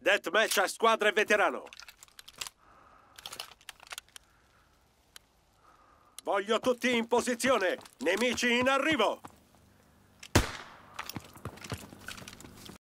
Deathmatch a squadra e veterano. Voglio tutti in posizione. Nemici in arrivo.